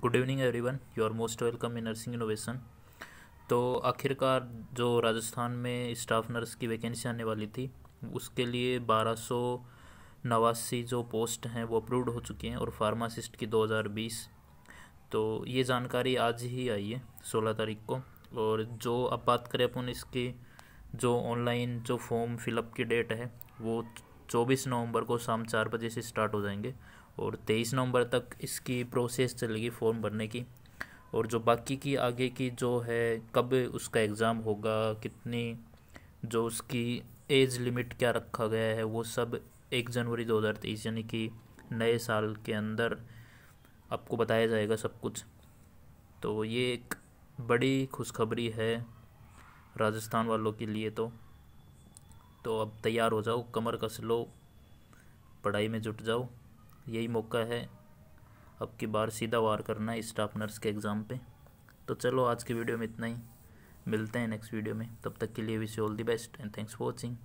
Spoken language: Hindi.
good evening everyone you are most welcome in nursing innovation तो आखिरकार जो राजस्थान में स्टाफ नर्स की वैकेंसी आने वाली थी उसके लिए बारह सौ नवासी जो पोस्ट हैं वो अप्रूव्ड हो चुकी हैं और फार्मासिस्ट की 2020 तो ये जानकारी आज ही आई है सोलह तारीख को और जो अब बात करें अपन इसकी जो ऑनलाइन जो फॉर्म फिलअप की डेट है वो 24 नवंबर को शाम चार बजे से स्टार्ट हो जाएंगे और 23 नवंबर तक इसकी प्रोसेस चलेगी फॉर्म भरने की और जो बाकी की आगे की जो है कब उसका एग्ज़ाम होगा कितनी जो उसकी एज लिमिट क्या रखा गया है वो सब एक जनवरी तेईस यानी कि नए साल के अंदर आपको बताया जाएगा सब कुछ तो ये एक बड़ी खुशखबरी है राजस्थान वालों के लिए तो तो अब तैयार हो जाओ कमर कस लो पढ़ाई में जुट जाओ यही मौका है अब की बार सीधा वार करना है स्टाफ नर्स के एग्ज़ाम पे तो चलो आज की वीडियो में इतना ही मिलते हैं नेक्स्ट वीडियो में तब तक के लिए wish all the best and thanks for watching